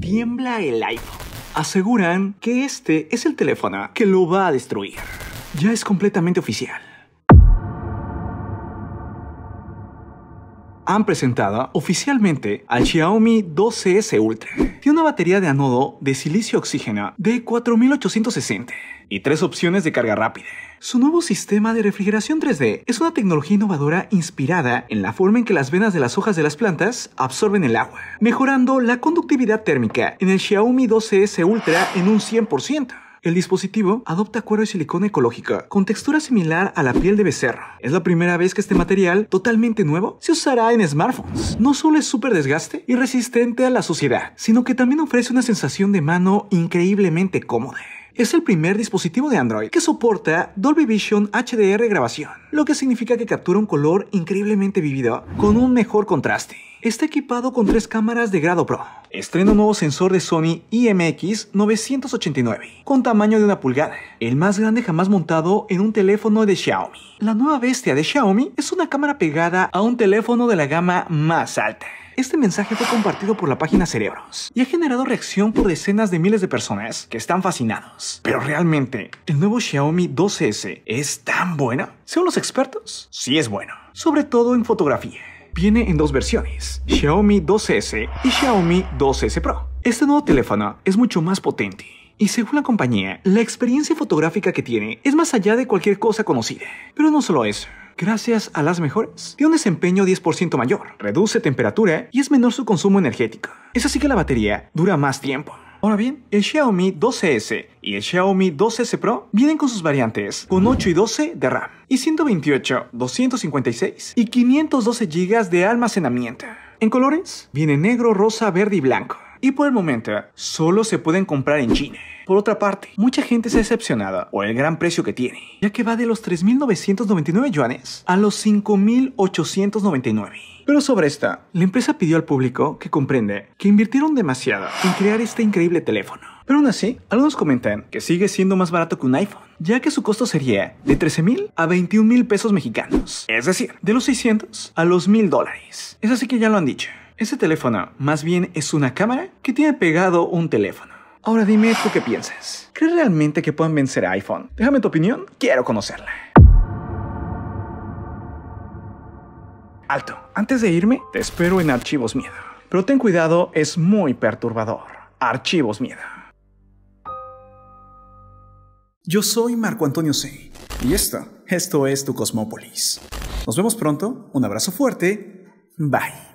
Tiembla el iPhone. Aseguran que este es el teléfono que lo va a destruir. Ya es completamente oficial. han presentado oficialmente al Xiaomi 12S Ultra. Tiene una batería de anodo de silicio oxígeno de 4860 y tres opciones de carga rápida. Su nuevo sistema de refrigeración 3D es una tecnología innovadora inspirada en la forma en que las venas de las hojas de las plantas absorben el agua, mejorando la conductividad térmica en el Xiaomi 12S Ultra en un 100%. El dispositivo adopta cuero de silicona ecológico con textura similar a la piel de becerro. Es la primera vez que este material, totalmente nuevo, se usará en smartphones. No solo es súper desgaste y resistente a la suciedad, sino que también ofrece una sensación de mano increíblemente cómoda es el primer dispositivo de Android que soporta Dolby Vision HDR grabación, lo que significa que captura un color increíblemente vivido con un mejor contraste. Está equipado con tres cámaras de grado Pro. Estrena un nuevo sensor de Sony IMX989, con tamaño de una pulgada, el más grande jamás montado en un teléfono de Xiaomi. La nueva bestia de Xiaomi es una cámara pegada a un teléfono de la gama más alta. Este mensaje fue compartido por la página Cerebros y ha generado reacción por decenas de miles de personas que están fascinados. Pero realmente, ¿el nuevo Xiaomi 12S es tan bueno? Según los expertos, sí es bueno, sobre todo en fotografía viene en dos versiones, Xiaomi 12 s y Xiaomi 12 s Pro. Este nuevo teléfono es mucho más potente y según la compañía, la experiencia fotográfica que tiene es más allá de cualquier cosa conocida. Pero no solo eso. Gracias a las mejores, tiene un desempeño 10% mayor, reduce temperatura y es menor su consumo energético. Es así que la batería dura más tiempo. Ahora bien, el Xiaomi 12S y el Xiaomi 12S Pro vienen con sus variantes, con 8 y 12 de RAM, y 128, 256 y 512 GB de almacenamiento. En colores, viene negro, rosa, verde y blanco y por el momento solo se pueden comprar en China. Por otra parte, mucha gente se ha decepcionada por el gran precio que tiene, ya que va de los 3.999 yuanes a los 5.899. Pero sobre esta, la empresa pidió al público que comprende que invirtieron demasiado en crear este increíble teléfono. Pero aún así, algunos comentan que sigue siendo más barato que un iPhone, ya que su costo sería de 13,000 mil a 21 mil pesos mexicanos, es decir, de los 600 a los 1000 dólares. Es así que ya lo han dicho. Ese teléfono más bien es una cámara que tiene pegado un teléfono. Ahora dime tú qué piensas. ¿Crees realmente que pueden vencer a iPhone? Déjame tu opinión, quiero conocerla. Alto, antes de irme, te espero en Archivos Miedo. Pero ten cuidado, es muy perturbador. Archivos Miedo. Yo soy Marco Antonio C. y esto, esto es tu Cosmópolis. Nos vemos pronto, un abrazo fuerte, bye.